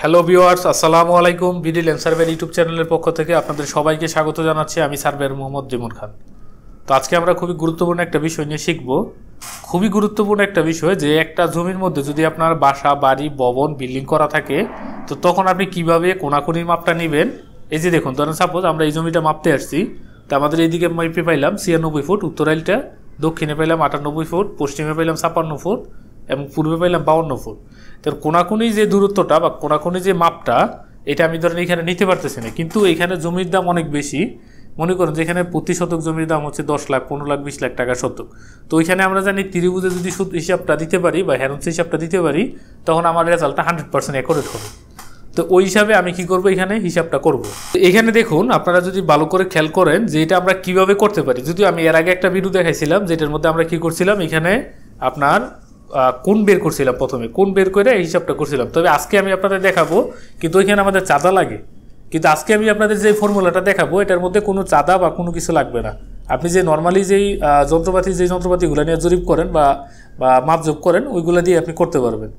Hello viewers আসসালামু আলাইকুম BD সার্ভের YouTube চ্যানেলের পক্ষ থেকে আপনাদের সবাইকে স্বাগত জানাচ্ছি আমি সার্ভের মোহাম্মদ জিমুর খান তো আজকে আমরা খুবই গুরুত্বপূর্ণ একটা বিষয় নিয়ে শিখব খুবই গুরুত্বপূর্ণ একটা বিষয় যে একটা জমির মধ্যে যদি আপনার বাসা বাড়ি ভবন বিল্ডিং করা থাকে তো তখন আপনি কিভাবে কোনাকুনির মাপটা নেবেন এই যে দেখুন ধরেন সাপোজ আমরা এই জমিটা মাপতে আসছি তো আমাদের এইদিকে মাইপে পাইলাম ছিয়ানব্বই ফুট উত্তরাইলটা দক্ষিণে পাইলাম আটানব্বই ফুট পশ্চিমে পাইলাম ছাপান্ন ফুট এবং পূর্বে পাইলাম বাউন্ন ফুট তো কোনাকুনি যে দূরত্বটা বা কোনাকুনি যে মাপটা এটা আমি ধরেন এখানে নিতে পারতেছি না কিন্তু এখানে জমির দাম অনেক বেশি মনে করেন যেখানে প্রতি শতক জমির দাম হচ্ছে দশ লাখ পনেরো লাখ বিশ লাখ টাকা শতক তো ওইখানে আমরা জানি ত্রিভুজে যদি সুদ হিসাবটা দিতে পারি বা হ্যারন্স হিসাবটা দিতে পারি তখন আমার রেজাল্টটা হান্ড্রেড পার্সেন্ট অ্যাকোরেট হবে তো ওই হিসাবে আমি কি করব এখানে হিসাবটা করব এখানে দেখুন আপনারা যদি ভালো করে খেয়াল করেন যে এটা আমরা কিভাবে করতে পারি যদি আমি এর আগে একটা ভিডিও দেখাইছিলাম যেটার মধ্যে আমরা কি করছিলাম এখানে আপনার কোন বের করছিলাম প্রথমে কোন বের করে এই হিসাবটা করছিলাম তবে আজকে আমি আপনাদের দেখাবো কিন্তু ওইখানে আমাদের চাঁদা লাগে কিন্তু আজকে আমি আপনাদের যে ফর্মুলাটা দেখাবো এটার মধ্যে কোনো চাঁদা বা কোনো কিছু লাগবে না আপনি যে নর্মালি যেই যন্ত্রপাতি যেই যন্ত্রপাতিগুলো নিয়ে জরিপ করেন বা বা মাপজোপ করেন ওইগুলো দিয়ে আপনি করতে পারবেন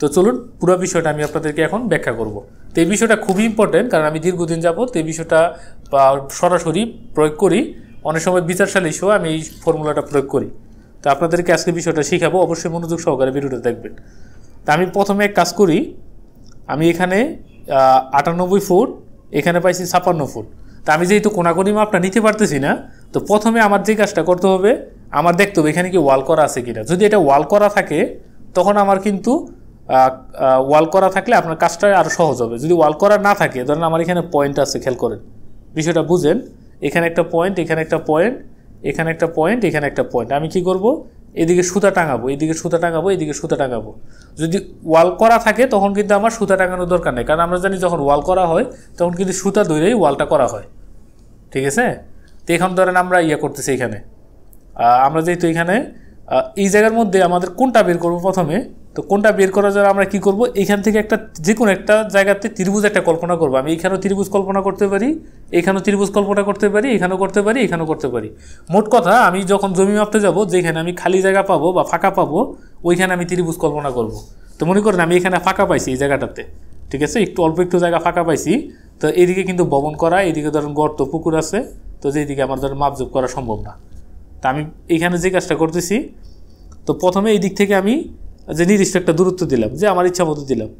তো চলুন পুরো বিষয়টা আমি আপনাদেরকে এখন ব্যাখ্যা করব তো এই বিষয়টা খুবই ইম্পর্টেন্ট কারণ আমি দীর্ঘদিন তো এই বিষয়টা সরাসরি প্রয়োগ করি অনেক সময় বিচারশালী সহ আমি এই ফর্মুলাটা প্রয়োগ করি তো আপনাদেরকে আজকে বিষয়টা শেখাবো অবশ্যই মনোযোগ সহকারে ভিডিওটা দেখবেন তা আমি প্রথমে এক কাজ করি আমি এখানে আটানব্বই ফুট এখানে পাইছি ছাপান্ন ফুট তা আমি যেহেতু কোনাকোনি মাপটা নিতে পারতেছি না তো প্রথমে আমার যে কাজটা করতে হবে আমার দেখতে হবে এখানে কি ওয়াল করা আছে কিনা যদি এটা ওয়াল করা থাকে তখন আমার কিন্তু ওয়াল করা থাকলে আপনার কাজটা আরও সহজ হবে যদি ওয়াল করা না থাকে ধরেন আমার এখানে পয়েন্ট আছে খেয়াল করেন বিষয়টা বুঝেন এখানে একটা পয়েন্ট এখানে একটা পয়েন্ট এখানে একটা পয়েন্ট এখানে একটা পয়েন্ট আমি কি করব এদিকে সুতা টাঙাবো এদিকে সুতা টাঙাবো এদিকে সুতা টাঙাবো যদি ওয়াল করা থাকে তখন কিন্তু আমার সুতা টাঙানোর দরকার নেই কারণ আমরা জানি যখন ওয়াল করা হয় তখন কিন্তু সুতা ধরেই ওয়ালটা করা হয় ঠিক আছে তো এখন ধরেন আমরা ইয়ে করতেছি এখানে আমরা যেহেতু এখানে এই জায়গার মধ্যে আমাদের কোনটা বের করব প্রথমে তো কোনটা বের করার জন্য আমরা কি করব এখান থেকে একটা যে কোনো একটা জায়গাতে ত্রিভুজ একটা কল্পনা করব আমি এখানেও ত্রিভুজ কল্পনা করতে পারি এখানেও ত্রিভুজ কল্পনা করতে পারি এখানেও করতে পারি এখানেও করতে পারি মোট কথা আমি যখন জমি মাপতে যাব যেখানে আমি খালি জায়গা পাবো বা ফাঁকা পাবো ওইখানে আমি ত্রিভুজ কল্পনা করব। তো মনে করেন আমি এখানে ফাঁকা পাইছি এই জায়গাটাতে ঠিক আছে একটু অল্প একটু জায়গা ফাঁকা পাইছি তো এদিকে কিন্তু বমন করা এদিকে ধরেন গর্ত পুকুর আছে তো যেদিকে আমার ধরেন মাপজুপ করা সম্ভব না তা আমি এখানে যে কাজটা করতেছি তো প্রথমে এই দিক থেকে আমি যে নির্দিষ্ট একটা দূরত্ব দিলাম যে আমার ইচ্ছা মতো দিলাম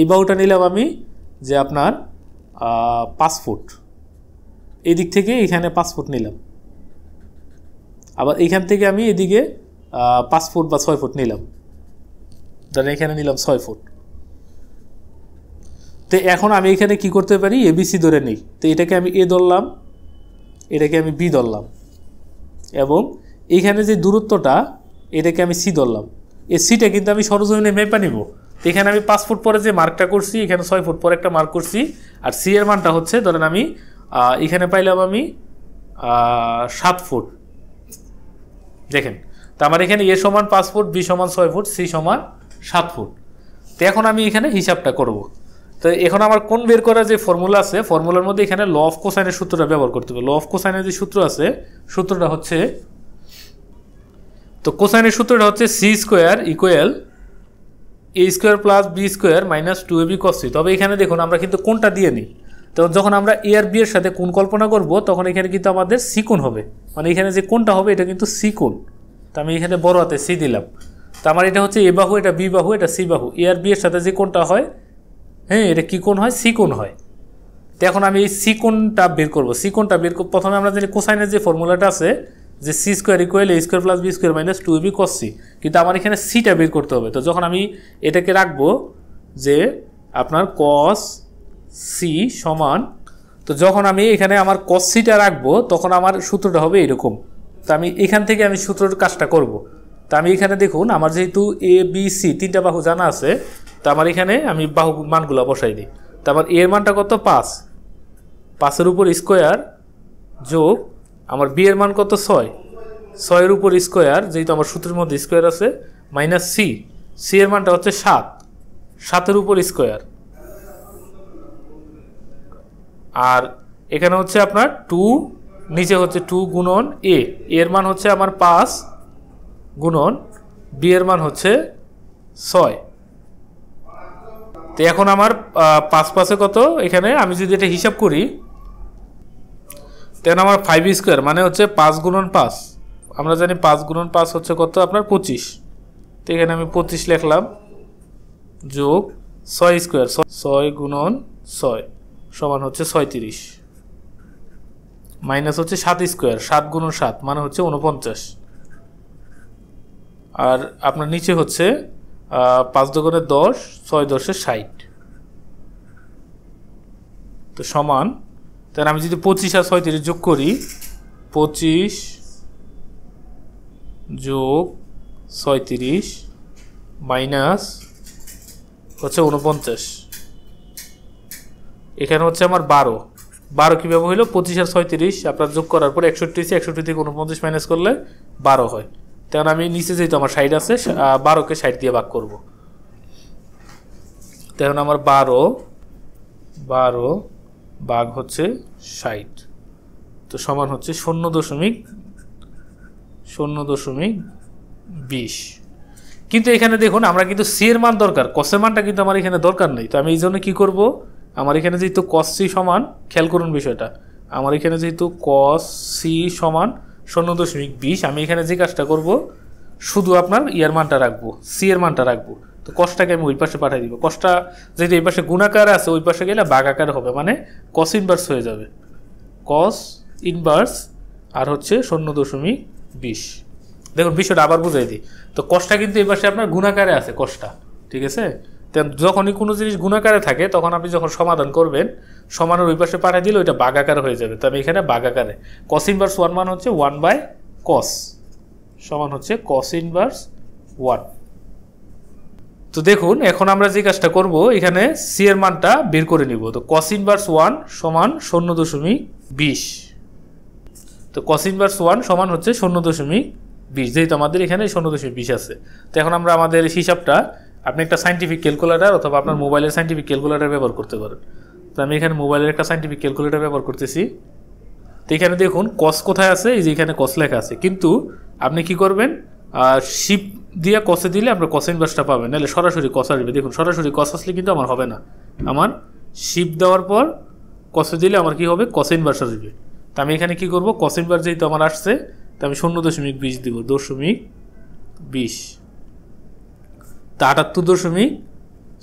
এই বাউটা নিলাম আমি যে আপনার পাঁচ ফুট এই দিক থেকে এখানে পাঁচ ফুট নিলাম আবার এখান থেকে আমি এদিকে পাঁচ ফুট বা ছয় ফুট নিলাম ধরেন এখানে নিলাম ছয় ফুট তো এখন আমি এখানে কি করতে পারি এবিসি ধরে নিই তো এটাকে আমি এ ধরলাম এটাকে আমি বি ধরলাম এবং এখানে যে দূরত্বটা এটাকে আমি সি ধরলাম এই সিটা কিন্তু আমি সরজমিনে মেপে নিব এখানে আমি পাঁচ ফুট পরে যে মার্কটা করছি এখানে ছয় ফুট পরে একটা মার্ক করছি আর সি এর মানটা হচ্ছে ধরেন আমি এখানে পাইলাম আমি সাত ফুট দেখেন তো আমার এখানে এ সমান পাঁচ ফুট বি সমান ছয় ফুট সি সমান সাত ফুট তো এখন আমি এখানে হিসাবটা করব তো এখন আমার কোন বের করার যে ফর্মুলা আছে ফর্মুলার মধ্যে এখানে ল অফ কোসাইনের সূত্রটা ব্যবহার করতে হবে ল অফ কোসাইনের যে সূত্র আছে সূত্রটা হচ্ছে তো কোসাইনের সূত্রটা হচ্ছে C square equal A square plus B square minus two A B cos C তবে এখানে দেখুন আমরা কিন্তু কোনটা দিয়ে নিই তো যখন আমরা এ আর বি এর সাথে কোন কল্পনা করব তখন এখানে কিন্তু আমাদের সিকোন হবে মানে এখানে যে কোনটা হবে এটা কিন্তু সিকোন তো আমি এখানে বড় হাতে সি দিলাম তো আমার এটা হচ্ছে এ বাহু এটা বি বাহু এটা সি বাহু এ আর বি এর সাথে যে কোনটা হয় হ্যাঁ এটা কী কোণ হয় সিকোণ হয় তো এখন আমি এই সিকোণটা বের করবো সিকোণটা বের প্রথমে আমরা জানি কোসাইনের যে ফর্মুলাটা আছে যে C square equal A square plus B square minus two B cos C কিন্তু আমার এখানে সিটা বের করতে হবে তো যখন আমি এটাকে রাখবো যে আপনার কস সি সমান তো যখন আমি এখানে আমার কস সিটা রাখবো তখন আমার সূত্রটা হবে এরকম তো আমি এখান থেকে আমি সূত্রের কাজটা করব। তো আমি এখানে দেখুন আমার যেহেতু এ বি সি তিনটা বাহু জানা আছে তো আমার এখানে আমি বাহু মানগুলো বসাই দিই তো আমার এর মানটা কত পাঁচ পাঁচের উপর স্কোয়ার যোগ আমার বি এর মান কত ছয় ছয়ের উপর স্কোয়ার যেহেতু আমার সূত্রের মধ্যে স্কোয়ার আছে মাইনাস সি সি এর মানটা হচ্ছে সাত সাতের উপর স্কোয়ার আর এখানে হচ্ছে আপনার টু নিচে হচ্ছে টু গুণন এ এর মান হচ্ছে আমার পাঁচ গুণন বি এর মান হচ্ছে ছয় তো এখন আমার পাঁচ পাশে কত এখানে আমি যদি এটা হিসাব করি তখন আমার ফাইভ স্কোয়ার মানে হচ্ছে পাঁচ গুণন পাঁচ আমরা জানি পাঁচ গুণন পাঁচ হচ্ছে কত আপনার পঁচিশ তো এখানে আমি পঁচিশ লিখলাম যোগ ছয় স্কোয়ার ছয় গুণন ছয় সমান হচ্ছে ছয়ত্রিশ মাইনাস হচ্ছে সাত স্কোয়ার সাত গুণন সাত মানে হচ্ছে উনপঞ্চাশ আর আপনার নিচে হচ্ছে পাঁচ দোকানে দশ ছয় দশে ষাট তো সমান তাহলে আমি যদি পঁচিশ আর ছয় যোগ করি পঁচিশ যোগ ছয়ত্রিশ মাইনাস হচ্ছে উনপঞ্চাশ এখানে হচ্ছে আমার বারো বারো কীভাবে হলো পঁচিশ আর ছয়ত্রিশ আপনার যোগ করার পর একষট্টি একষট্টি থেকে উনপঞ্চাশ মাইনাস করলে বারো হয় তখন আমি নিচে যেহেতু আমার সাইড আছে বারোকে সাইড দিয়ে বাক করব তখন আমার বারো বারো বাঘ হচ্ছে ষাট তো সমান হচ্ছে শূন্য দশমিক শূন্য দশমিক বিশ কিন্তু এখানে দেখুন আমরা কিন্তু সি এর মান দরকার কসের মানটা কিন্তু আমার এখানে দরকার নেই তো আমি এই জন্য কী করবো আমার এখানে যেহেতু কস সি সমান খেয়াল করুন বিষয়টা আমার এখানে যেহেতু কস সি সমান শূন্য দশমিক বিশ আমি এখানে যে কাজটা করব শুধু আপনার ইয়ার মানটা রাখবো সি এর মানটা রাখবো তো কষ্টটাকে আমি ওই পাশে পাঠিয়ে দিব কষটা যেহেতু এই পাশে গুণাকার আছে ওই পাশে গেলে বাগাকার হবে মানে কস ইনভার্স হয়ে যাবে কস ইনভার্স আর হচ্ছে শূন্য দশমিক বিশ দেখুন বিষয়টা আবার বুঝাই দিই তো কষটা কিন্তু এই পাশে আপনার গুণাকারে আছে কষ্টটা ঠিক আছে যখনই কোনো জিনিস গুণাকারে থাকে তখন আপনি যখন সমাধান করবেন সমানের ওই পাশে পাঠিয়ে দিলে ওইটা বাগাকার হয়ে যাবে তবে এখানে বাগাকারে কস ইনভার্স ওয়ান মান হচ্ছে ওয়ান বাই কস সমান হচ্ছে কস ইনভার্স ওয়ান তো দেখুন এখন আমরা যে কাজটা করব এখানে সি এর মানটা বের করে নিব তো কস ইনভার্স ওয়ান সমান শূন্য দশমিক বিশ তো কস ইনভার্স ওয়ান সমান হচ্ছে শূন্য দশমিক বিশ যেহেতু আমাদের এখানে শূন্য দশমিক বিশ আছে তো এখন আমরা আমাদের হিসাবটা আপনি একটা সাইন্টিফিক ক্যালকুলেটার অথবা আপনার মোবাইলের সাইন্টিফিক ক্যালকুলেটার ব্যবহার করতে পারেন তো আমি এখানে মোবাইলের একটা সাইন্টিফিক ক্যালকুলেটার ব্যবহার করতেছি তো এখানে দেখুন কস কোথায় আছে এই যে এখানে কস লেখা আছে কিন্তু আপনি কি করবেন শিপ দিয়ে কসে দিলে আপনার কস ইনভার্সটা পাবেন নাহলে সরাসরি কস আসবে দেখুন সরাসরি কস আসলে কিন্তু আমার হবে না আমার শিপ দেওয়ার পর কসে দিলে আমার কি হবে কস ইনভার্স আসবে তো আমি এখানে কি করব কস ইনভার্স যেহেতু আমার আসছে তো আমি শূন্য দশমিক বিশ দেবো দশমিক বিশ তা আটাত্তর দশমিক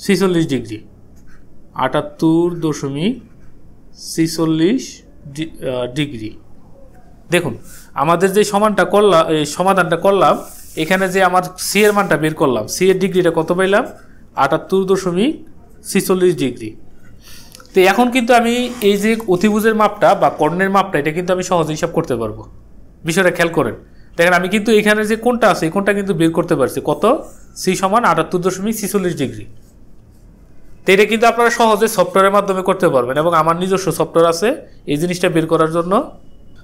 ছিচল্লিশ ডিগ্রি আটাত্তর দশমিক ছিচল্লিশ ডিগ্রি দেখুন আমাদের যে সমানটা করলাম সমাধানটা করলাম এখানে যে আমার সি এর মানটা বের করলাম সি এর ডিগ্রিটা কত পাইলাম আটাত্তর দশমিক ছিচল্লিশ ডিগ্রি তো এখন কিন্তু আমি এই যে অতিভুজের মাপটা বা কর্ণের মাপটা এটা কিন্তু আমি সহজে হিসাব করতে পারবো বিষয়টা খেয়াল করেন দেখেন আমি কিন্তু এখানে যে কোনটা আছে কোনটা কিন্তু বের করতে পারছি কত সি সমান আটাত্তর দশমিক ছিচল্লিশ ডিগ্রি তো এটা কিন্তু আপনারা সহজে সফটওয়্যারের মাধ্যমে করতে পারবেন এবং আমার নিজস্ব সফটওয়্যার আছে এই জিনিসটা বের করার জন্য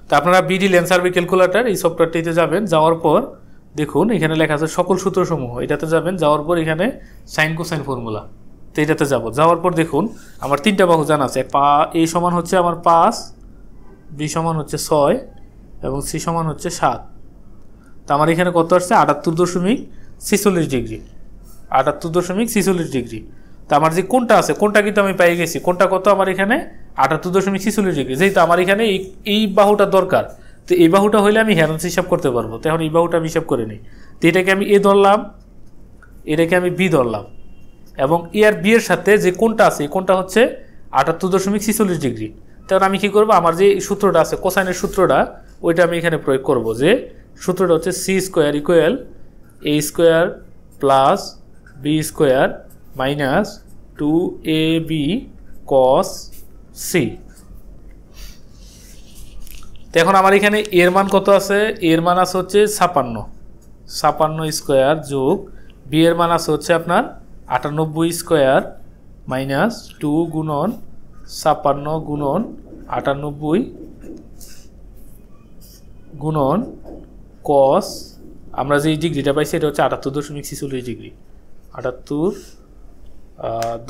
তো আপনারা বিডি লেন্স সার্ভে ক্যালকুলেটার এই সফটওয়্যারটিতে যাবেন যাওয়ার পর দেখুন এখানে লেখা আছে সকল সূত্রসমূহ এটাতে যাবেন যাওয়ার পর এখানে সাইন কোসাইন ফর্মুলা তো এটাতে যাব যাওয়ার পর দেখুন আমার তিনটা বাহু জানা আছে পা এ সমান হচ্ছে আমার পাঁচ বি সমান হচ্ছে ছয় এবং সি সমান হচ্ছে সাত তো আমার এখানে কত আসছে আটাত্তর দশমিক ছেচল্লিশ ডিগ্রি আটাত্তর দশমিক ছেচল্লিশ ডিগ্রি তো আমার যে কোনটা আছে কোনটা কিন্তু আমি পাই গেছি কোনটা কত আমার এখানে আটাত্তর দশমিক ছিচল্লিশ ডিগ্রি যেহেতু আমার এখানে এই বাহুটা দরকার তো এই বাহুটা হইলে আমি হ্যারান্স হিসাব করতে পারবো তো এখন এই বাহুটা আমি হিসাব করে নিই তো এটাকে আমি এ ধরলাম এটাকে আমি বি ধরলাম এবং এ আর বি এর সাথে যে কোনটা আছে কোনটা হচ্ছে আটাত্তর দশমিক ছিচল্লিশ ডিগ্রি তখন আমি কি করব আমার যে সূত্রটা আছে কোসাইনের সূত্রটা ওইটা আমি এখানে প্রয়োগ করব যে সূত্রটা হচ্ছে C square equal A square plus B square minus two A B cos C তো এখন আমার এখানে এর মান কত আছে এর মান আছে হচ্ছে ছাপান্ন ছাপান্ন স্কোয়ার যোগ বি এর মান আছে হচ্ছে আপনার আটানব্বই স্কোয়ার মাইনাস টু গুণন ছাপান্ন গুণন আটানব্বই গুণন কস আমরা যে ডিগ্রিটা পাইছি এটা হচ্ছে আটাত্তর দশমিক ছিচল্লিশ ডিগ্রি আটাত্তর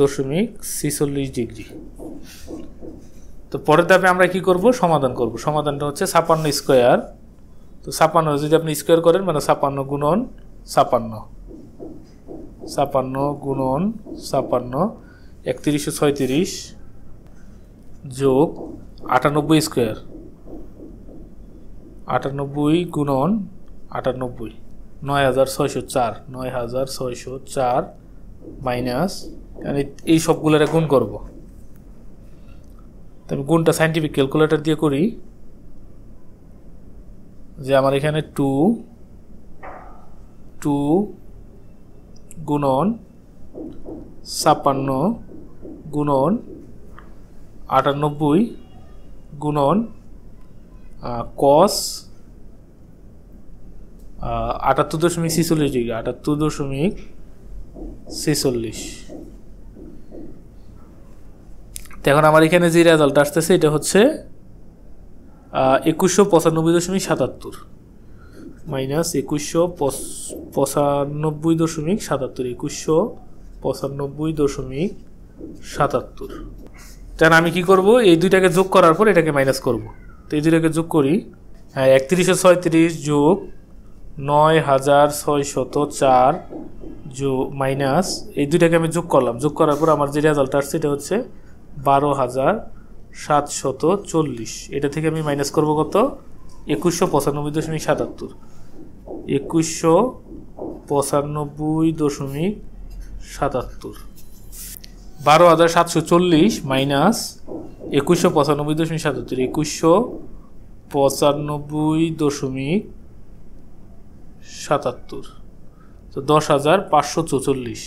দশমিক ছিচল্লিশ ডিগ্রি তো পরের ধাপে আমরা কি করব সমাধান করব সমাধানটা হচ্ছে ছাপান্ন স্কোয়ার তো ছাপান্ন যদি আপনি স্কোয়ার করেন মানে ছাপান্ন গুণন ছাপান্ন ছাপান্ন গুণন ছাপান্ন একত্রিশশো ছয়ত্রিশ যোগ আটানব্বই স্কোয়ার আটানব্বই গুণন আটানব্বই নয় হাজার ছয়শো চার নয় হাজার ছয়শো চার মাইনাস এই সবগুলোর গুণ করব তো আমি গুণটা সাইন্টিফিক ক্যালকুলেটার দিয়ে করি যে আমার এখানে টু টু গুণন ছাপ্পান্ন গুণন আটানব্বই গুণন কস আটাত্তর দশমিক ছেচল্লিশ ডিগ্রি আটাত্তর দশমিক ছেচল্লিশ এখন আমার এখানে যে রেজাল্ট আসতেছে এটা হচ্ছে একুশশো পঁচানব্বই দশমিক সাতাত্তর মাইনাস একুশশো পঁচানব্বই দশমিক সাতাত্তর একুশশো পঁচানব্বই দশমিক সাতাত্তর তাহলে আমি কি করব এই দুইটাকে যোগ করার পর এটাকে মাইনাস করবো তো এই দুটাকে যোগ করি হ্যাঁ একত্রিশশো ছয়ত্রিশ যোগ নয় হাজার ছয় শত চার যোগ মাইনাস এই দুটাকে আমি যোগ করলাম যোগ করার পর আমার যে রেজাল্ট আসছে এটা হচ্ছে বারো হাজার সাতশত চল্লিশ এটা থেকে আমি মাইনাস করব কত একুশশো পঁচানব্বই দশমিক সাতাত্তর একুশশো পঁচানব্বই দশমিক সাতাত্তর বারো হাজার সাতশো চল্লিশ মাইনাস একুশশো পঁচানব্বই দশমিক সাতাত্তর একুশশো পঁচানব্বই দশমিক সাতাত্তর তো দশ হাজার পাঁচশো চৌচল্লিশ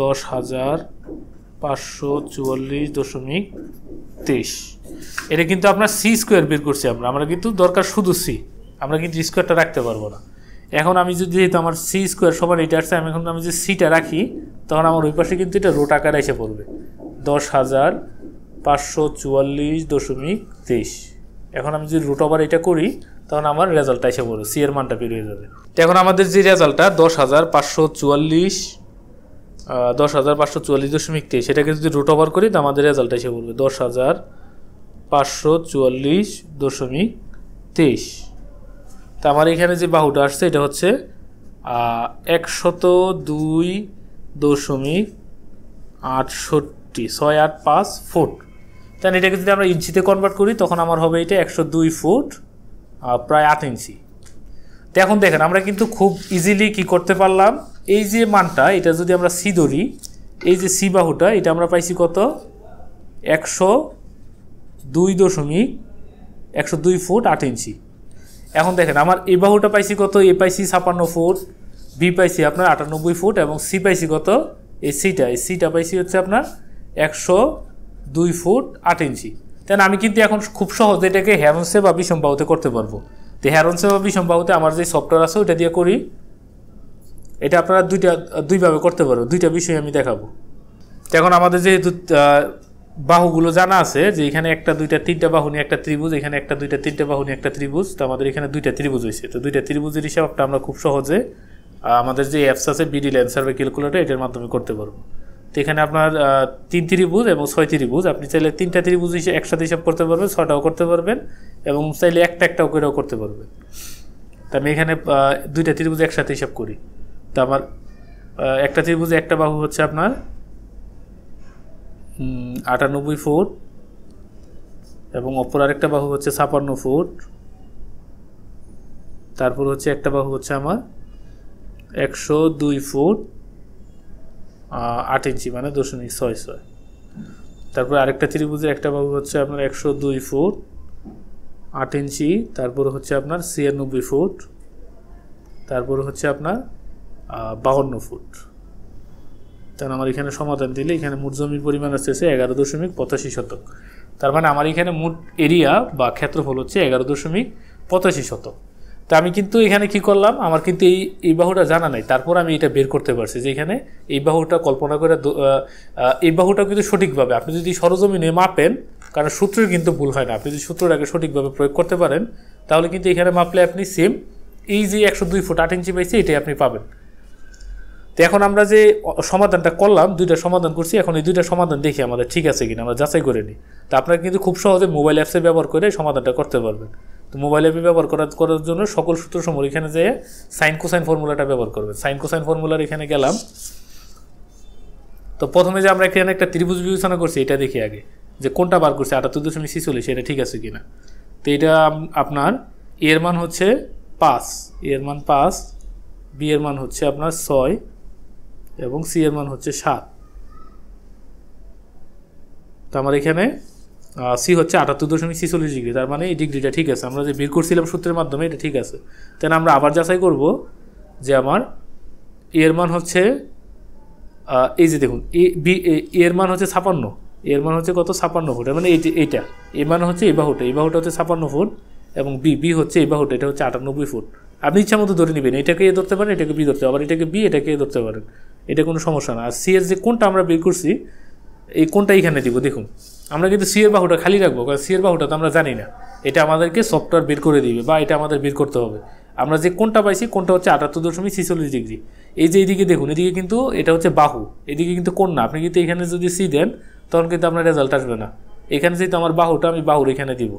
দশ হাজার পাঁচশো চুয়াল্লিশ দশমিক তেইশ এটা কিন্তু আপনার সি স্কোয়ার বের করছি আমরা আমরা কিন্তু দরকার শুধু সি আমরা কিন্তু স্কোয়ারটা রাখতে পারবো না এখন আমি যদি যেহেতু আমার সি স্কোয়ার সমান এটা আসছে আমি এখন আমি যদি সিটা রাখি তখন আমার ওই পাশে কিন্তু এটা রোট আকারে এসে পড়বে দশ হাজার পাঁচশো চুয়াল্লিশ দশমিক তেইশ এখন আমি যদি রোট ওভার এটা করি তখন আমার রেজাল্টটা এসে পড়বে সি এর মানটা বের হয়ে যাবে তো এখন আমাদের যে রেজাল্টটা দশ হাজার পাঁচশো চুয়াল্লিশ দশ হাজার পাঁচশো চুয়াল্লিশ দশমিক তেইশ এটাকে যদি রোট ওভার করি তো আমাদের রেজাল্টটা এসে পড়বে দশ হাজার পাঁচশো চুয়াল্লিশ দশমিক তেইশ তো আমার এখানে যে বাহুটা আসছে এটা হচ্ছে একশত দুই দশমিক আটষট্টি ছয় আট পাঁচ ফুট তাহলে এটাকে যদি আমরা ইঞ্চিতে কনভার্ট করি তখন আমার হবে এটা একশো দুই ফুট প্রায় আট ইঞ্চি তো এখন দেখেন আমরা কিন্তু খুব ইজিলি কি করতে পারলাম এই যে মানটা এটা যদি আমরা সি ধরি এই যে সি বাহুটা এটা আমরা পাইছি কত একশো দুই দশমিক একশো দুই ফুট আট ইঞ্চি এখন দেখেন আমার এই বাহুটা পাইছি কত এ পাইছি ছাপান্ন ফুট বি পাইছি আপনার আটানব্বই ফুট এবং সি পাইছি কত এই সিটা এই সিটা পাইছি হচ্ছে আপনার একশো দুই ফুট আট ইঞ্চি তাই আমি কিন্তু এখন খুব সহজে এটাকে হ্যারনসে বা বিষম বাহুতে করতে পারবো তো হেরনসে বা বিষম বাহুতে আমার যে সফটওয়্যার আছে ওইটা দিয়ে করি এটা আপনারা দুইটা দুইভাবে করতে পারবো দুইটা বিষয় আমি দেখাবো এখন আমাদের যেহেতু বাহুগুলো জানা আছে যে এখানে একটা দুইটা তিনটা বাহু নিয়ে একটা ত্রিভুজ এখানে একটা দুইটা তিনটা বাহু নিয়ে একটা ত্রিভুজ তো আমাদের এখানে দুইটা ত্রিভুজ হয়েছে তো দুইটা ত্রিভুজের হিসাবটা আমরা খুব সহজে আমাদের যে অ্যাপস আছে বিডি ল্যান্ড সার্ভে ক্যালকুলেটর এটার মাধ্যমে করতে পারবো তো এখানে আপনার তিন ত্রিভুজ এবং ছয় ত্রিভুজ আপনি চাইলে তিনটা ত্রিভুজ হিসেবে একসাথে হিসাব করতে পারবেন ছটাও করতে পারবেন এবং চাইলে একটা একটাও করেও করতে পারবেন তা আমি এখানে দুইটা ত্রিভুজ একসাথে হিসাব করি তো আমার একটা ত্রিভুজ একটা বাহু হচ্ছে আপনার আটানব্বই ফুট এবং অপর আরেকটা বাহু হচ্ছে ছাপান্ন ফুট তারপর হচ্ছে একটা বাহু হচ্ছে আমার একশো দুই ফুট আট ইঞ্চি মানে দশমিক ছয় ছয় তারপর আরেকটা ত্রিভুজের একটা বাহু হচ্ছে আপনার একশো দুই ফুট আট ইঞ্চি তারপর হচ্ছে আপনার ছিয়ানব্বই ফুট তারপর হচ্ছে আপনার বাহান্ন ফুট তাহলে আমার এখানে সমাধান দিলে এখানে মোট জমির পরিমাণ আসতেছে এগারো দশমিক পঁচাশি শতক তার মানে আমার এখানে মোট এরিয়া বা ক্ষেত্রফল হচ্ছে এগারো দশমিক পঁচাশি শতক তা আমি কিন্তু এখানে কি করলাম আমার কিন্তু এই এই বাহুটা জানা নাই তারপর আমি এটা বের করতে পারছি যে এখানে এই বাহুটা কল্পনা করে এই বাহুটা কিন্তু সঠিকভাবে আপনি যদি সরজমিনে মাপেন কারণ সূত্রের কিন্তু ভুল হয় না আপনি যদি সূত্রটাকে সঠিকভাবে প্রয়োগ করতে পারেন তাহলে কিন্তু এখানে মাপলে আপনি সেম এই যে একশো দুই ফুট আট ইঞ্চি পাইছে এটাই আপনি পাবেন তো এখন আমরা যে সমাধানটা করলাম দুইটা সমাধান করছি এখন এই দুইটা সমাধান দেখি আমাদের ঠিক আছে কিনা আমরা যাচাই করে নিই তো আপনারা কিন্তু খুব সহজে মোবাইল অ্যাপসে ব্যবহার করে সমাধানটা করতে পারবেন তো মোবাইল অ্যাপে ব্যবহার করার করার জন্য সকল সূত্র সমূহ এখানে যেয়ে সাইন কোসাইন ফর্মুলাটা ব্যবহার করবেন সাইন কোসাইন ফর্মুলার এখানে গেলাম তো প্রথমে যে আমরা এখানে একটা ত্রিভুজ বিবেচনা করছি এটা দেখি আগে যে কোনটা বার করছে আটাত্তর দশমিক ছিচল্লিশ এটা ঠিক আছে কিনা তো এটা আপনার এর মান হচ্ছে পাঁচ এর মান পাঁচ বি এর মান হচ্ছে আপনার ছয় এবং সি এর মান হচ্ছে সাত তো আমার এখানে সি হচ্ছে আটাত্তর দশমিক ছিচল্লিশ ডিগ্রি তার মানে এই ডিগ্রিটা ঠিক আছে আমরা যে বের করছিলাম সূত্রের মাধ্যমে এটা ঠিক আছে তাহলে আমরা আবার যাচাই করব যে আমার এর মান হচ্ছে এই যে দেখুন এ বি এর মান হচ্ছে ছাপান্ন এর মান হচ্ছে কত ছাপান্ন ফুট মানে এই এইটা এর মান হচ্ছে এই বাহুটা এই বাহুটা হচ্ছে ছাপান্ন ফুট এবং বি বি হচ্ছে এই বাহুটা এটা হচ্ছে আটানব্বই ফুট আপনি ইচ্ছা মতো ধরে নেবেন এটাকে এ ধরতে পারেন এটাকে বি ধরতে পারেন আবার এটাকে বি এটাকে এ ধরতে পারেন এটা কোনো সমস্যা না আর সি এর যে কোনটা আমরা বের করছি এই কোনটা এখানে দিব দেখুন আমরা কিন্তু সি এর বাহুটা খালি রাখবো কারণ সি এর বাহুটা তো আমরা জানি না এটা আমাদেরকে সফটওয়্যার বের করে দিবে বা এটা আমাদের বের করতে হবে আমরা যে কোনটা পাইছি কোনটা হচ্ছে আটাত্তর দশমিক ছিচল্লিশ ডিগ্রি এই যে এইদিকে দেখুন এদিকে কিন্তু এটা হচ্ছে বাহু এদিকে কিন্তু কোন না আপনি কিন্তু এখানে যদি সি দেন তখন কিন্তু আপনার রেজাল্ট আসবে না এখানে যেহেতু আমার বাহুটা আমি বাহুর এখানে দিব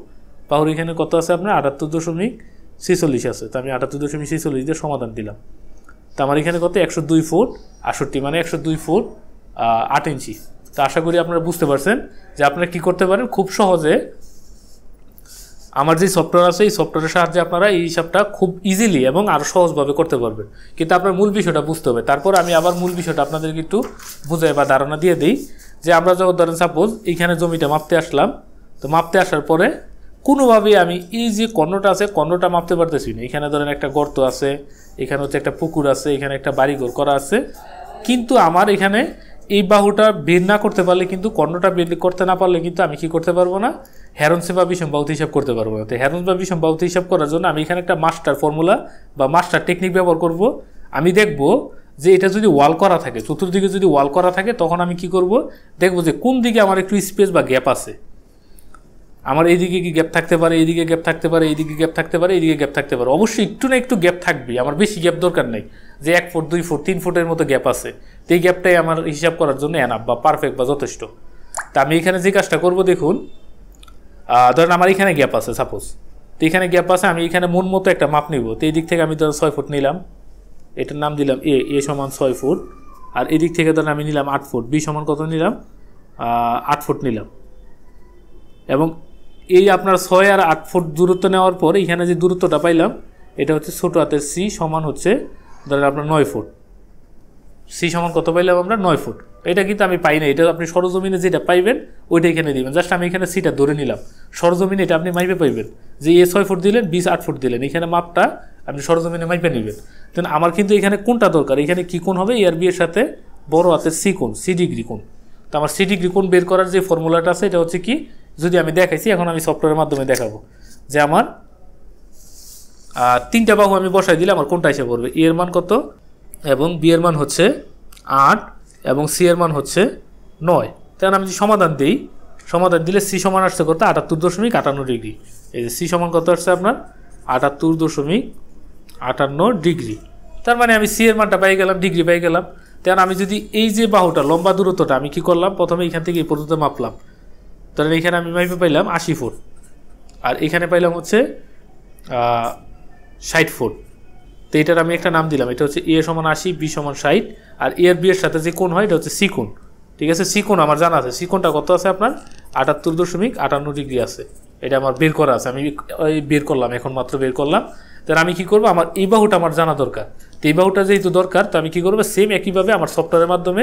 বাহুর এখানে কত আছে আপনার আটাত্তর দশমিক ছিচল্লিশ আছে তো আমি আটাত্তর দশমিক ছিচল্লিশ দিয়ে সমাধান দিলাম তো আমার এখানে কত একশো দুই ফুট আষট্টি মানে একশো দুই ফুট আট ইঞ্চি তো আশা করি আপনারা বুঝতে পারছেন যে আপনারা কি করতে পারেন খুব সহজে আমার যে সফটওয়্যার আছে এই সফটওয়্যারের সাহায্যে আপনারা এই হিসাবটা খুব ইজিলি এবং আরও সহজভাবে করতে পারবেন কিন্তু আপনার মূল বিষয়টা বুঝতে হবে তারপর আমি আবার মূল বিষয়টা আপনাদেরকে একটু বুঝাই বা ধারণা দিয়ে দিই যে আমরা যখন ধরেন সাপোজ এইখানে জমিটা মাপতে আসলাম তো মাপতে আসার পরে কোনোভাবেই আমি এই যে কর্ণটা আছে কর্ণটা মাপতে পারতেছি না এখানে ধরেন একটা গর্ত আছে এখানে হচ্ছে একটা পুকুর আছে এখানে একটা বাড়িঘর করা আছে কিন্তু আমার এখানে এই বাহুটা বের না করতে পারলে কিন্তু কর্ণটা বের করতে না পারলে কিন্তু আমি কি করতে পারবো না হ্যারনসে বা বিসম্বাহুতি হিসাব করতে পারবো না তো হ্যারন্স বা বিসম্বাহুতি হিসাব করার জন্য আমি এখানে একটা মাস্টার ফর্মুলা বা মাস্টার টেকনিক ব্যবহার করব আমি দেখব যে এটা যদি ওয়াল করা থাকে চতুর্দিকে যদি ওয়াল করা থাকে তখন আমি কি করব দেখব যে কোন দিকে আমার একটু স্পেস বা গ্যাপ আছে আমার এইদিকে কি গ্যাপ থাকতে পারে এইদিকে গ্যাপ থাকতে পারে এইদিকে গ্যাপ থাকতে পারে এইদিকে গ্যাপ থাকতে পারে অবশ্যই একটু না একটু গ্যাপ থাকবে আমার বেশি গ্যাপ দরকার নেই যে এক ফুট দুই ফুট তিন ফুটের মতো গ্যাপ আছে তো এই গ্যাপটাই আমার হিসাব করার জন্য আপ বা পারফেক্ট বা যথেষ্ট তা আমি এখানে যে কাজটা করব দেখুন ধরেন আমার এখানে গ্যাপ আছে সাপোজ তো এখানে গ্যাপ আছে আমি এখানে মন মতো একটা মাপ নিব তো এই দিক থেকে আমি ধরেন ছয় ফুট নিলাম এটার নাম দিলাম এ এ সমান ছয় ফুট আর এদিক থেকে ধরেন আমি নিলাম আট ফুট বি সমান কত নিলাম আট ফুট নিলাম এবং এই আপনার ছয় আর আট ফুট দূরত্ব নেওয়ার পর এখানে যে দূরত্বটা পাইলাম এটা হচ্ছে ছোটো হাতের সি সমান হচ্ছে ধরেন আপনার নয় ফুট সি সমান কত পাইলাম আমরা নয় ফুট এটা কিন্তু আমি পাই না এটা আপনি সরজমিনে যেটা পাইবেন ওইটা এখানে দিবেন জাস্ট আমি এখানে সিটা ধরে নিলাম সরজমিনে এটা আপনি মাইপে পাইবেন যে এ ছয় ফুট দিলেন বিশ আট ফুট দিলেন এখানে মাপটা আপনি সরজমিনে মাইপে নেবেন দেন আমার কিন্তু এখানে কোনটা দরকার এখানে কী কোন হবে এয়ার বিয়ের সাথে বড় হাতের সি কোন সি ডিগ্রি কোন তো আমার সি ডিগ্রি কোন বের করার যে ফর্মুলাটা আছে এটা হচ্ছে কি যদি আমি দেখাইছি এখন আমি সফটওয়্যারের মাধ্যমে দেখাবো যে আমার তিনটা বাহু আমি বসাই দিলে আমার কোনটা এসে পড়বে e এর মান কত এবং বি এর মান হচ্ছে আট এবং সি এর মান হচ্ছে নয় তাই মানে আমি যদি সমাধান দিই সমাধান দিলে সি সমান আসছে কত আটাত্তর দশমিক আটান্ন ডিগ্রি এই যে সি সমান কত আসছে আপনার আটাত্তর দশমিক আটান্ন ডিগ্রি তার মানে আমি সি এর মানটা পাই গেলাম ডিগ্রি পাই গেলাম তার মানে আমি যদি এই যে বাহুটা লম্বা দূরত্বটা আমি কি করলাম প্রথমে এখান থেকে এই পর্যন্ত মাপলাম তাহলে এখানে আমি মাইপে পাইলাম আশি ফুট আর এখানে পাইলাম হচ্ছে ষাট ফুট তো এটার আমি একটা নাম দিলাম এটা হচ্ছে এ সমান আশি বি সমান ষাট আর এ আর বি এর সাথে যে কোণ হয় এটা হচ্ছে সিকুন ঠিক আছে সিকোণ আমার জানা আছে সিকোণটা কত আছে আপনার আটাত্তর দশমিক আটান্ন ডিগ্রি আছে এটা আমার বের করা আছে আমি বের করলাম এখন মাত্র বের করলাম তাহলে আমি কি করবো আমার এই বাহুটা আমার জানা দরকার তো এই বাহুটা যেহেতু দরকার তো আমি কি করবো সেম একইভাবে আমার সফটওয়্যারের মাধ্যমে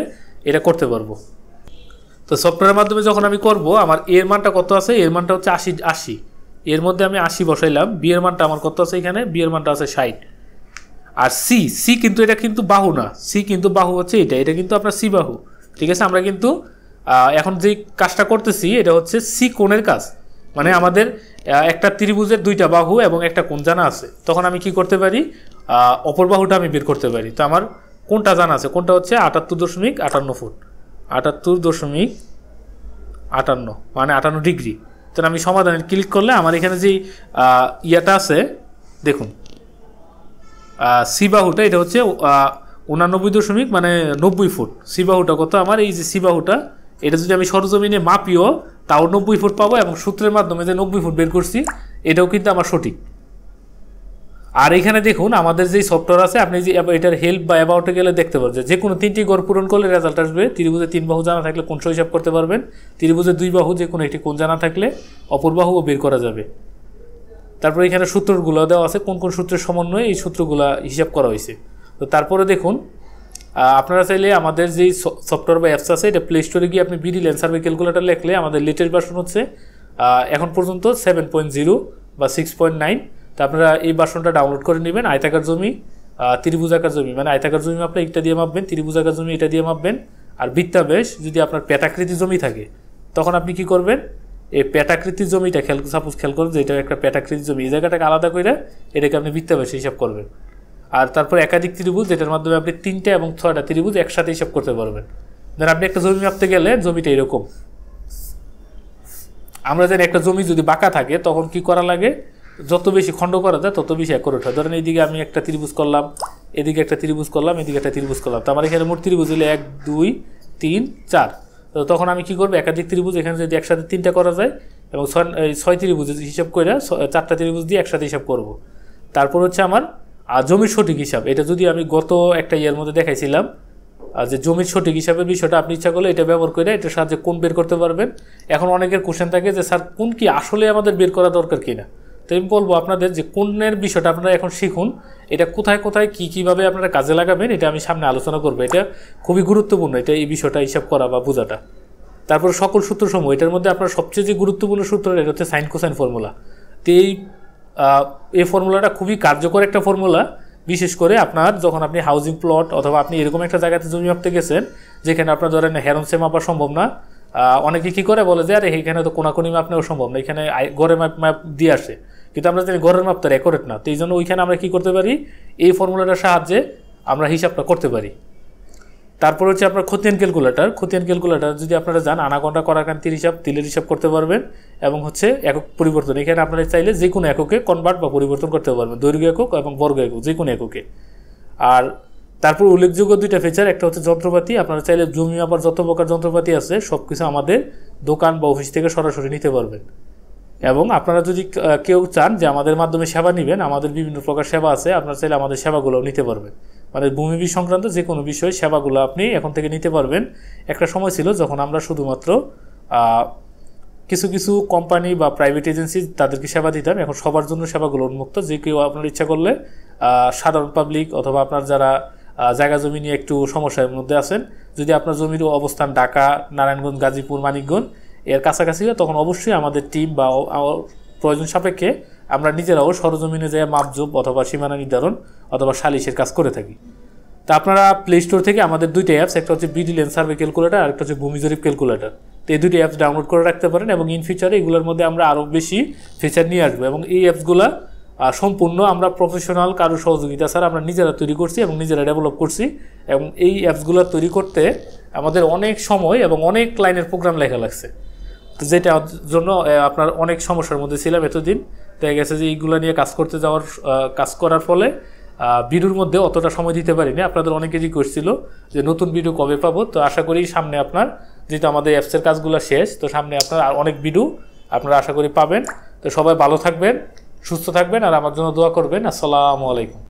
এটা করতে পারবো তো সফটওয়্যারের মাধ্যমে যখন আমি করব আমার এর মানটা কত আছে এর মানটা হচ্ছে আশি আশি এর মধ্যে আমি আশি বসাইলাম বি এর মানটা আমার কত আছে এখানে বি এর মানটা আছে ষাট আর সি সি কিন্তু এটা কিন্তু বাহু না সি কিন্তু বাহু হচ্ছে এটা এটা কিন্তু আপনার সি বাহু ঠিক আছে আমরা কিন্তু এখন যে কাজটা করতেছি এটা হচ্ছে সি কোণের কাজ মানে আমাদের একটা ত্রিভুজের দুইটা বাহু এবং একটা কোন জানা আছে তখন আমি কি করতে পারি অপর বাহুটা আমি বের করতে পারি তো আমার কোনটা জানা আছে কোনটা হচ্ছে আটাত্তর দশমিক আটান্ন ফুট আটাত্তর দশমিক আটান্ন মানে আটান্ন ডিগ্রি তাহলে আমি সমাধানে ক্লিক করলে আমার এখানে যে ইয়াটা আছে দেখুন সিবাহুটা এটা হচ্ছে উনানব্বই দশমিক মানে নব্বই ফুট সিবাহুটা কত আমার এই যে সিবাহুটা এটা যদি আমি সরজমিনে মাপিও তাও নব্বই ফুট পাবো এবং সূত্রের মাধ্যমে যে নব্বই ফুট বের করছি এটাও কিন্তু আমার সঠিক আর এখানে দেখুন আমাদের যে সফটওয়্যার আছে আপনি যে এটার হেল্প বা অ্যাবাউটে গেলে দেখতে পারবেন যে কোনো তিনটি গড় পূরণ করলে রেজাল্ট আসবে ত্রিভুজে তিন বাহু জানা থাকলে কোন হিসাব করতে পারবেন ত্রিভুজে দুই বাহু যে কোনো একটি কোন জানা থাকলে অপর বাহু বের করা যাবে তারপরে এখানে সূত্রগুলো দেওয়া আছে কোন কোন সূত্রের সমন্বয়ে এই সূত্রগুলো হিসাব করা হয়েছে তো তারপরে দেখুন আপনারা চাইলে আমাদের যেই সফটওয়্যার বা অ্যাপস আছে এটা প্লে স্টোরে গিয়ে আপনি বিডি ল্যান্সার বা ক্যালকুলেটার লেখলে আমাদের লেটেস্ট ভার্সন হচ্ছে এখন পর্যন্ত সেভেন পয়েন্ট জিরো বা সিক্স পয়েন্ট নাইন তা আপনারা এই বাসনটা ডাউনলোড করে নেবেন আয়তাকার জমি ত্রিভুজাকার জমি মানে আয়তাকার জমি আপনি এটা দিয়ে মাপবেন ত্রিভুজাকার জমি এটা দিয়ে মাপবেন আর বৃত্তাবেশ যদি আপনার পেটাকৃতি জমি থাকে তখন আপনি কি করবেন এই পেটাকৃতি জমিটা খেল সাপোজ খেল করবেন যে এটা একটা পেটাকৃতি জমি এই জায়গাটাকে আলাদা করে এটাকে আপনি বৃত্তাবেশ হিসাব করবেন আর তারপর একাধিক ত্রিভুজ যেটার মাধ্যমে আপনি তিনটা এবং ছয়টা ত্রিভুজ একসাথে হিসাব করতে পারবেন ধর আপনি একটা জমি মাপতে গেলে জমিটা এরকম আমরা যেন একটা জমি যদি বাঁকা থাকে তখন কি করা লাগে যত বেশি খণ্ড করা যায় তত বেশি অ্যাকোরেট হয় ধরেন এইদিকে আমি একটা ত্রিভুজ করলাম এদিকে একটা ত্রিভুজ করলাম এদিকে একটা ত্রিভুজ করলাম তো আমার মানে এখানে মোট ত্রিভুজ হলে এক দুই তিন চার তো তখন আমি কি করবো একাধিক ত্রিভুজ এখানে যদি একসাথে তিনটা করা যায় এবং ছয় ছয় ত্রিভুজ হিসাব করে চারটা ত্রিভুজ দিয়ে একসাথে হিসাব করব। তারপর হচ্ছে আমার জমির সঠিক হিসাব এটা যদি আমি গত একটা ইয়ের মধ্যে দেখাইছিলাম যে জমির সঠিক হিসাবের বিষয়টা আপনি ইচ্ছা করলে এটা ব্যবহার করে এটা সাহায্যে কোন বের করতে পারবেন এখন অনেকের কোশ্চেন থাকে যে স্যার কোন কি আসলে আমাদের বের করা দরকার কিনা তো আমি বলবো আপনাদের যে কোনের বিষয়টা আপনারা এখন শিখুন এটা কোথায় কোথায় কি কিভাবে আপনারা কাজে লাগাবেন এটা আমি সামনে আলোচনা করবো এটা খুবই গুরুত্বপূর্ণ এটা এই বিষয়টা হিসাব করা বা বোঝাটা তারপর সকল সূত্রসমূহ এটার মধ্যে আপনার সবচেয়ে যে গুরুত্বপূর্ণ সূত্র এটা হচ্ছে সাইন কোসাইন ফর্মুলা তো এই এই ফর্মুলাটা খুবই কার্যকর একটা ফর্মুলা বিশেষ করে আপনার যখন আপনি হাউজিং প্লট অথবা আপনি এরকম একটা জায়গাতে জমি মাপতে গেছেন যেখানে আপনার ধরেন হেরনসে মাপা সম্ভব না অনেকে কী করে বলে যে আরে এখানে তো কোনাকুনি মাপ নেওয়া সম্ভব না এখানে গড়ে মাপ মাপ দিয়ে আসে কিন্তু আমরা জানি গড়ের মাপ তার অ্যাকোরেট না তো এই জন্য ওইখানে আমরা কি করতে পারি এই ফর্মুলাটার সাহায্যে আমরা হিসাবটা করতে পারি তারপর হচ্ছে আপনার ক্ষতিয়ান ক্যালকুলেটার খতিয়ান ক্যালকুলেটার যদি আপনারা যান আনাগন্ডা করাকান্তির হিসাব তিলের হিসাব করতে পারবেন এবং হচ্ছে একক পরিবর্তন এখানে আপনারা চাইলে যে কোনো এককে কনভার্ট বা পরিবর্তন করতে পারবেন দৈর্ঘ্য একক এবং বর্গ একক যে কোনো এককে আর তারপর উল্লেখযোগ্য দুইটা ফিচার একটা হচ্ছে যন্ত্রপাতি আপনারা চাইলে জমি আবার যত প্রকার যন্ত্রপাতি আছে সব কিছু আমাদের দোকান বা অফিস থেকে সরাসরি নিতে পারবেন এবং আপনারা যদি কেউ চান যে আমাদের মাধ্যমে সেবা নেবেন আমাদের বিভিন্ন প্রকার সেবা আছে আপনারা চাইলে আমাদের সেবাগুলো নিতে পারবেন মানে ভূমি সংক্রান্ত যে কোনো বিষয়ে সেবাগুলো আপনি এখন থেকে নিতে পারবেন একটা সময় ছিল যখন আমরা শুধুমাত্র কিছু কিছু কোম্পানি বা প্রাইভেট এজেন্সি তাদেরকে সেবা দিতাম এখন সবার জন্য সেবাগুলো উন্মুক্ত যে কেউ আপনার ইচ্ছা করলে সাধারণ পাবলিক অথবা আপনার যারা জায়গা জমি নিয়ে একটু সমস্যার মধ্যে আছেন যদি আপনার জমির অবস্থান ঢাকা নারায়ণগঞ্জ গাজীপুর মানিকগঞ্জ এর কাছাকাছি হয় তখন অবশ্যই আমাদের টিম বা প্রয়োজন সাপেক্ষে আমরা নিজেরাও সরজমিনে যে মাপজোপ অথবা সীমানা নির্ধারণ অথবা সালিশের কাজ করে থাকি তা আপনারা প্লে স্টোর থেকে আমাদের দুইটা অ্যাপস একটা হচ্ছে বিডি লেন সার্ভে ক্যালকুলেটার আর একটা হচ্ছে ভূমি জরিপ ক্যালকুলেটার তো এই দুটি অ্যাপস ডাউনলোড করে রাখতে পারেন এবং ইন ফিউচারে এগুলোর মধ্যে আমরা আরও বেশি ফিচার নিয়ে আসবো এবং এই অ্যাপসগুলো সম্পূর্ণ আমরা প্রফেশনাল কারো সহযোগিতা ছাড়া আমরা নিজেরা তৈরি করছি এবং নিজেরা ডেভেলপ করছি এবং এই অ্যাপসগুলো তৈরি করতে আমাদের অনেক সময় এবং অনেক লাইনের প্রোগ্রাম লেখা লাগছে যেটা জন্য আপনার অনেক সমস্যার মধ্যে ছিলাম এতদিন দেখা গেছে যে এইগুলো নিয়ে কাজ করতে যাওয়ার কাজ করার ফলে ভিডিওর মধ্যে অতটা সময় দিতে পারিনি আপনাদের অনেকেরই করছিল যে নতুন ভিডিও কবে পাবো তো আশা করি সামনে আপনার যেহেতু আমাদের অ্যাপসের কাজগুলো শেষ তো সামনে আপনার অনেক ভিডিও আপনারা আশা করি পাবেন তো সবাই ভালো থাকবেন সুস্থ থাকবেন আর আমার জন্য দোয়া করবেন আসসালামু আলাইকুম